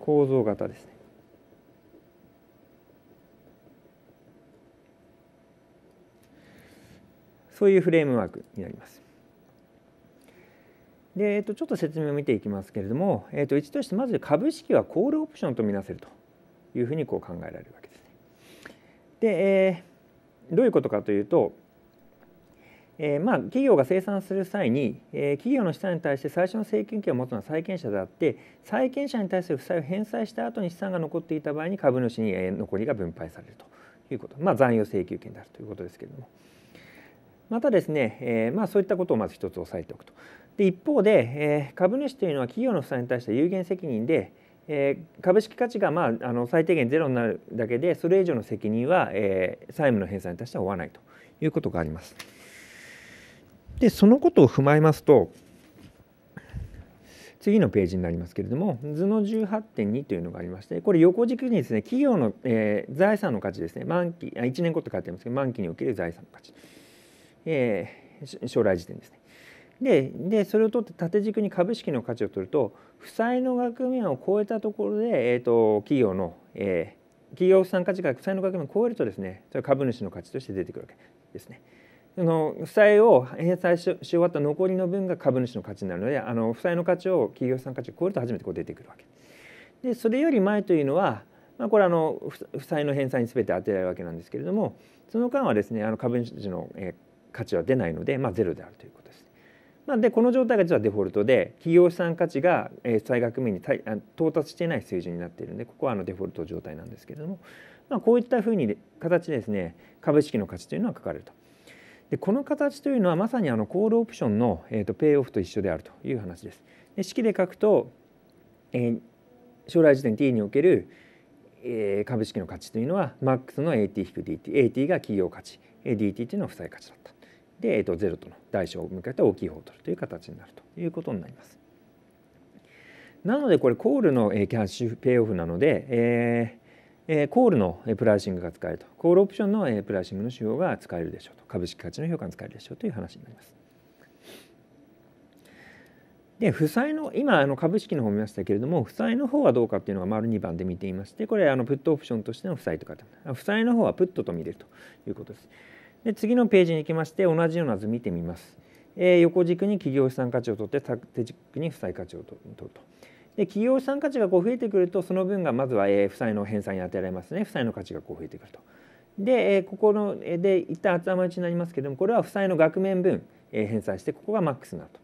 構造型ですね。そういうフレームワークになります。で、えっと、ちょっと説明を見ていきますけれども、えっと、1としてまず株式はコールオプションとみなせるというふうにこう考えられるわけですね。で、えー、どういうことかというと、えー、まあ、企業が生産する際に、えー、企業の資産に対して最初の請求権を持つのは債権者であって債権者に対する負債を返済した後に資産が残っていた場合に株主に、え残りが分配されるということ、まあ、残余請求権であるということですけれどもまたですね、えまあ、そういったことをまず一つ押さえておくと。で一方で、え株主というのは企業の負債に対して有限責任で、え株式価値が、まあ、あの最低限ゼロになるだけでそれ以上の責任は、え債務の返済に対しては負わないということがあります。でそのことを踏まえますと次のページになりますけれども図の18.2というのがありましてこれ横軸にですね企業の、えー、財産の価値ですね満期あ1年後って書いてありますけど満期における財産の価値、えー、将来時点ですね。ででそれを取って縦軸に株式の価値を取ると負債の額面を超えたところで、えーと、企業の、えー、企業負債価値が負債の額面を超えるとですねそれ株主の価値として出てくるわけですね。その負債を返済し終わった残りの分が株主の価値になるのであの負債の価値を企業資産価値を超えると初めてこう出てくるわけでそれより前というのは、まあ、これはあの負債の返済に全て当てられるわけなんですけれどもその間はですねあの株主の、え価値は出ないので、まあ、ゼロであるということです。まあ、でこの状態が実はデフォルトで企業資産価値が負債額面に到達していない水準になっているのでここはあのデフォルト状態なんですけれども、まあ、こういったふうに形でですね株式の価値というのは書かれると。でこの形というのはまさにあのコールオプションの、えー、とペイオフと一緒であるという話です。で式で書くと、えー、将来時点 t における、えー、株式の価値というのは MAX の AT-DT AT が企業価値 DT というのは負債価値だった。で、えー、と0との代償を向けて大きい方を取るという形になるということになります。なのでこれコールのキャッシュペイオフなので、えコールのプライシングが使えるとコールオプションのプライシングの手法が使えるでしょうと株式価値の評価が使えるでしょうという話になります。で負債の今あの株式の方見ましたけれども負債の方はどうかっていうのが丸2番で見ていましてこれあのプットオプションとしての負債とか負債の方はプットと見れるということです。で次のページに行きまして同じような図見てみます。えー、横軸に企業資産価値を取って縦軸に負債価値を取ると。で企業資産価値がこう増えてくるとその分がまずは、えー、負債の返済に充てられますね負債の価値がこう増えてくると。で、えー、ここので一旦頭打ちになりますけどもこれは負債の額面分、えー、返済してここがマックスになると。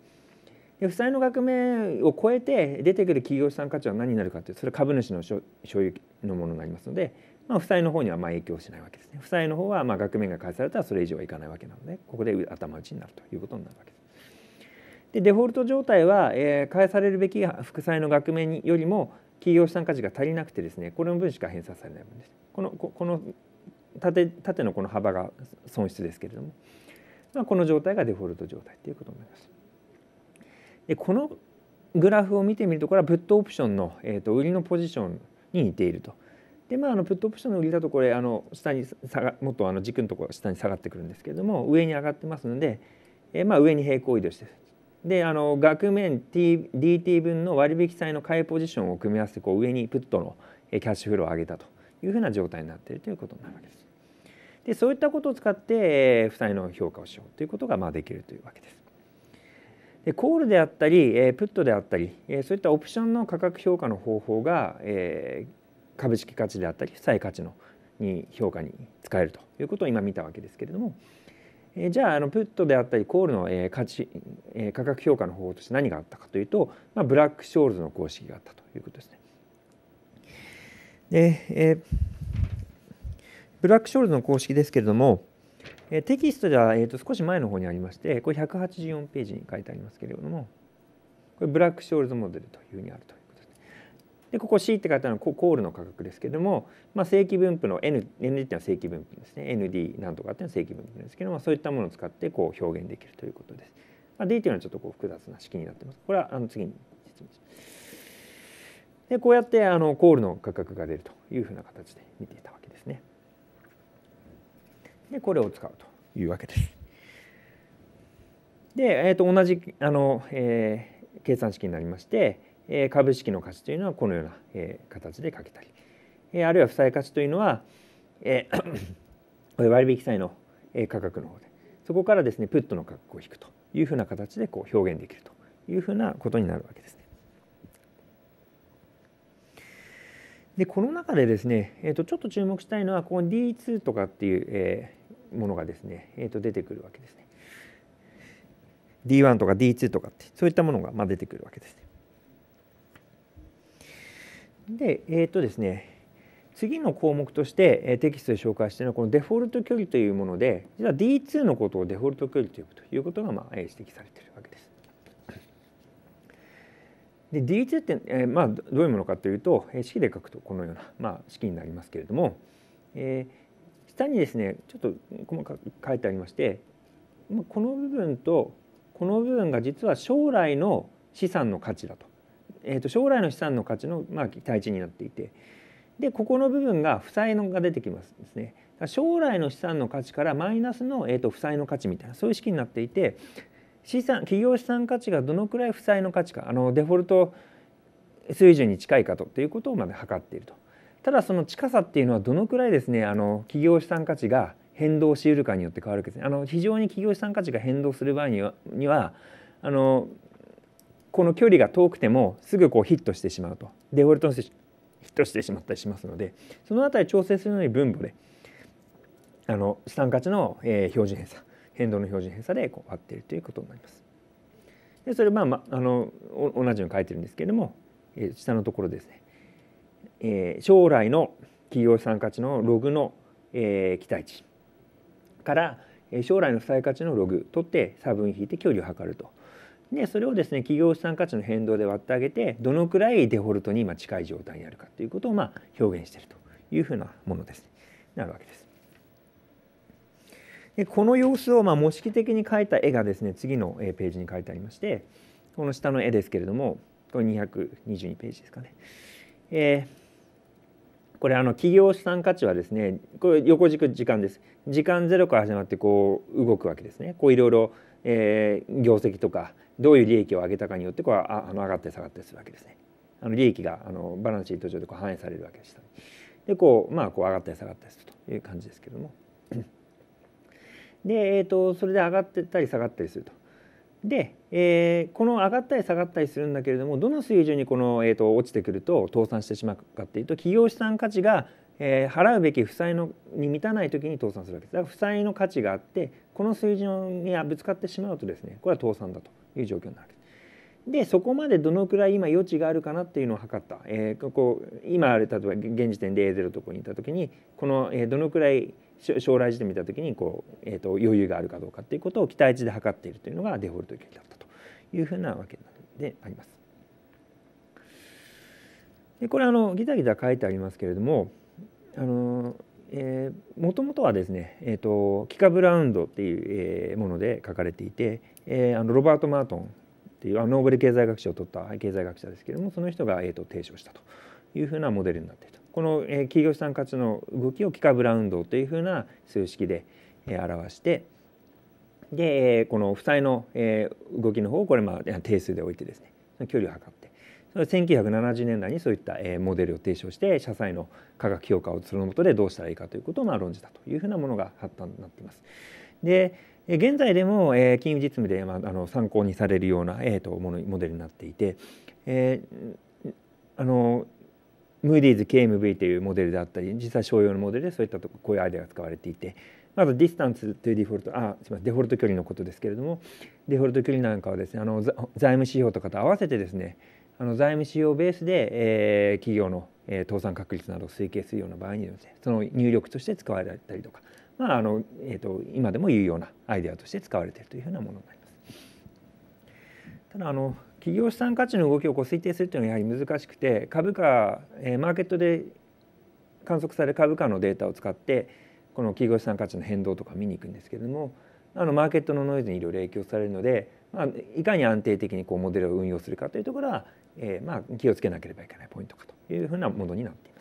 で負債の額面を超えて出てくる企業資産価値は何になるかというとそれは株主の所有のものになりますので、まあ、負債の方にはまあ影響しないわけですね負債の方はまあ額面が返されたらそれ以上はいかないわけなのでここで頭打ちになるということになるわけです。でデフォルト状態は、えー、返されるべき副債の額面よりも企業資産価値が足りなくてですねこれの分しか返済されない分ですこのこの縦縦のこの幅が損失ですけれども、まあ、この状態がデフォルト状態ということになります。でこのグラフを見てみるとこれはプットオプションの、えーと、と売りのポジションに似ていると。でまあ、あのプットオプションの売りだとこれあの下に下がもっとあの軸のところ下に下がってくるんですけれども上に上がってますので、えー、まあ上に平行移動してであの額面 T DT 分の割引債の買いポジションを組み合わせてこう上にプットのキャッシュフローを上げたというふうな状態になっているということになるわけです。でそういったことを使って負債の評価をしようということがまあできるというわけです。でコールであったりプットであったりそういったオプションの価格評価の方法が株式価値であったり負債価値のに評価に使えるということを今見たわけですけれどもえじゃああのプットであったりコールの、え価値、え価格評価の方法として何があったかというと、まあ、ブラック・ショールズの公式があったということですね。でえブラック・ショールズの公式ですけれども、えテキストでは、えー、と少し前の方にありましてこれ184ページに書いてありますけれどもこれブラック・ショールズモデルというふうにあるという。でここ C って書いてあるのはコールの価格ですけども、まあ、正規分布の N, N っていうのは正規分布ですね ND なんとかっていうのは正規分布ですけどもそういったものを使ってこう表現できるということです。まあ、D というのはちょっとこう複雑な式になってます。これはあの次に説明します。でこうやってあのコールの価格が出るというふうな形で見ていたわけですね。でこれを使うというわけです。で、えー、と同じあの、えー、計算式になりまして、株式の価値というのはこのような形で書けたりあるいは負債価値というのは割 引債の価格の方でそこからですねプットの価格を引くというふうな形でこう表現できるというふうなことになるわけですね。でこの中でですね、えー、とちょっと注目したいのはこの D2 とかっていう、えー、ものがですね、えー、と出てくるわけですね。D1 とか D2 とかってそういったものがまあ出てくるわけですね。で、えっ、ー、とですね、次の項目としてテキストで紹介しているのはこのデフォルト距離というもので実は D2 のことをデフォルト距離というということがまあ指摘されているわけです。で D2 って、えー、まあ、どういうものかというと式で書くとこのような、まあ、式になりますけれども、えー、下にですねちょっと細かく書いてありましてこの部分とこの部分が実は将来の資産の価値だとえー、と将来の資産の価値の、まあ、期待値になっていてでここの部分が負債のが出てきますですね将来の資産の価値からマイナスの、えー、と負債の価値みたいなそういう式になっていて資産企業資産価値がどのくらい負債の価値かあのデフォルト水準に近いかということをまで測っていると。ただその近さっていうのはどのくらいですねあの企業資産価値が変動しうるかによって変わるわけですね。あの非常に企業資産価値が変動する場合にはあのこの距離が遠くてもすぐこうヒットしてしまうとデフォルトのヒットしてしまったりしますのでその辺り調整するのに分母であの資産価値の、えー、標準偏差変動の標準偏差でこう割っているということになります。でそれまあ、まあの同じように書いてるんですけれども、えー、下のところですね、えー、将来の企業資産価値のログの、えー、期待値から、え将来の負債価値のログ取って差分引いて距離を測るとでそれをですね企業資産価値の変動で割ってあげてどのくらいデフォルトに今近い状態にあるかということをまあ表現しているというふうなものです、なるわけです。でこの様子をまあ模式的に描いた絵がですね次のページに書いてありましてこの下の絵ですけれどもこれ222ページですかね。えーこれあの企業資産価値はですねこれ横軸時間です時間ゼロから始まってこう動くわけですねこういろいろえー、業績とかどういう利益を上げたかによってこうああの上がったり下がったりするわけですね。あの利益があのバランスシート上でこう反映されるわけでした。でこうまあこう上がったり下がったりするという感じですけども。で、えーと、それで上がってたり下がったりすると。で、えー、この上がったり下がったりするんだけれどもどの水準にこの、えーと、と落ちてくると倒産してしまうかっていうと企業資産価値がえー、払うべき負債のに満たない時に倒産するわけですだから負債の価値があってこの水準にぶつかってしまうとですねこれは倒産だという状況になるでそこまでどのくらい今余地があるかなっていうのを測った、えー、ここ今例えば現時点で A0 とこにいた時にこの、えー、どのくらい将来時点見た時にこう、えーと、余裕があるかどうかっていうことを期待値で測っているというのがデフォルト利益だったというふうなわけであります。でこれあのギザギザ書いてありますけれどもあのもともとはですね、えーと、キカ・ブラウンドっていう、えー、もので書かれていて、えー、あのロバート・マートンっていうあノーベル経済学賞を取った経済学者ですけれどもその人が、えーと、提唱したというふうなモデルになっているとこの、えー、企業資産価値の動きをキカ・ブラウンドというふうな数式で、えー、表してで、えこの負債の、え動きの方をこれまあ定数で置いてですね距離を測って1970年代にそういったモデルを提唱して社債の価格評価をするのもとでどうしたらいいかということをま論じたというふうなものが発端になっています。で現在でも金融実務で参考にされるようなモデルになっていてあのムーディーズ KMV というモデルであったり実際商用のモデルでそういったとこういうアイデアが使われていてまずディスタンスというデフォルトあすみませんデフォルト距離のことですけれどもデフォルト距離なんかはですねあの財務指標とかと合わせてですねあの財務使用ベースで、えー、企業の、えー、倒産確率などを推計するような場合にです、ね、その入力として使われたりとか、まああのえーと、今でもうようなアイデアとして使われているというふうなものになります。ただあの企業資産価値の動きをこう推定するというのはやはり難しくて株価、えー、マーケットで観測される株価のデータを使ってこの企業資産価値の変動とか見に行くんですけれどもあのマーケットのノイズにいろいろ影響されるので、まあ、いかに安定的にこうモデルを運用するかというところはえー、まあ、気をつけなければいけないポイントかというふうなものになっています。